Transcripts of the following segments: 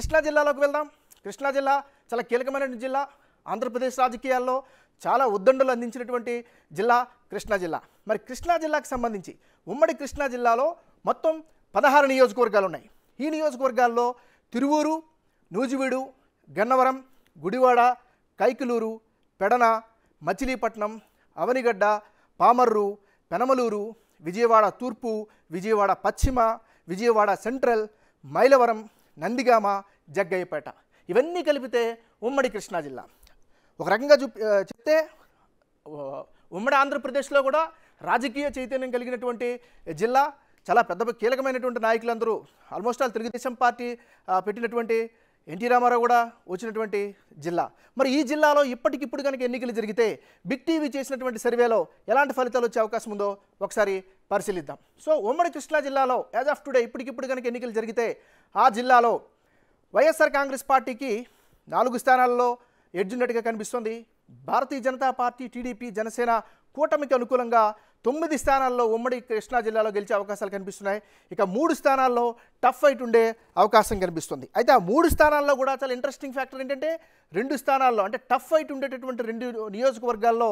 కృష్ణా జిల్లాలోకి వెళ్దాం కృష్ణా జిల్లా చాలా కీలకమైన జిల్లా ఆంధ్రప్రదేశ్ రాజకీయాల్లో చాలా ఉద్దండులు అందించినటువంటి జిల్లా కృష్ణా జిల్లా మరి కృష్ణా జిల్లాకు సంబంధించి ఉమ్మడి కృష్ణా జిల్లాలో మొత్తం పదహారు నియోజకవర్గాలు ఉన్నాయి ఈ నియోజకవర్గాల్లో తిరువూరు నూజివీడు గన్నవరం గుడివాడ కైకలూరు పెడన మచిలీపట్నం అవనిగడ్డ పామర్రు పెనమలూరు విజయవాడ తూర్పు విజయవాడ పశ్చిమ విజయవాడ సెంట్రల్ మైలవరం నందిగామ జగ్గయ్యపేట ఇవన్నీ కలిపితే ఉమ్మడి కృష్ణా జిల్లా ఒక రకంగా చూ చెప్తే ఉమ్మడి ఆంధ్రప్రదేశ్లో కూడా రాజకీయ చైతన్యం కలిగినటువంటి జిల్లా చాలా పెద్ద కీలకమైనటువంటి నాయకులందరూ ఆల్మోస్ట్ ఆల్ తెలుగుదేశం పార్టీ పెట్టినటువంటి ఎన్టీ రామారావు కూడా వచ్చినటువంటి జిల్లా మరి ఈ జిల్లాలో ఇప్పటికిప్పుడు కనుక ఎన్నికలు జరిగితే బిగ్ టీవీ చేసినటువంటి సర్వేలో ఎలాంటి ఫలితాలు వచ్చే అవకాశం ఉందో ఒకసారి పరిశీలిద్దాం సో ఉమ్మడి కృష్ణా జిల్లాలో యాజ్ ఆఫ్ టుడే ఇప్పటికిప్పుడు కనుక ఎన్నికలు జరిగితే ఆ జిల్లాలో వైఎస్ఆర్ కాంగ్రెస్ పార్టీకి నాలుగు స్థానాల్లో ఎడ్జున్నట్టుగా కనిపిస్తుంది భారతీయ జనతా పార్టీ టీడీపీ జనసేన కూటమికి అనుకూలంగా తొమ్మిది స్థానాల్లో ఉమ్మడి కృష్ణా జిల్లాలో గెలిచే అవకాశాలు కనిపిస్తున్నాయి ఇక మూడు స్థానాల్లో టఫ్ ఫైట్ ఉండే అవకాశం కనిపిస్తుంది అయితే ఆ మూడు స్థానాల్లో కూడా చాలా ఇంట్రెస్టింగ్ ఫ్యాక్టర్ ఏంటంటే రెండు స్థానాల్లో అంటే టఫ్ ఫైట్ ఉండేటటువంటి రెండు నియోజకవర్గాల్లో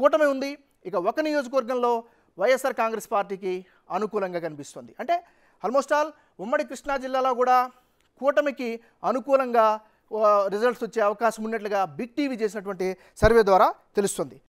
కూటమి ఉంది ఇక ఒక నియోజకవర్గంలో వైఎస్ఆర్ కాంగ్రెస్ పార్టీకి అనుకూలంగా కనిపిస్తుంది అంటే ఆల్మోస్ట్ ఆల్ ఉమ్మడి కృష్ణా జిల్లాలో కూడా కూటమికి అనుకూలంగా రిజల్ట్స్ వచ్చే అవకాశం ఉన్నట్లుగా బిగ్ టీవీ చేసినటువంటి సర్వే ద్వారా తెలుస్తుంది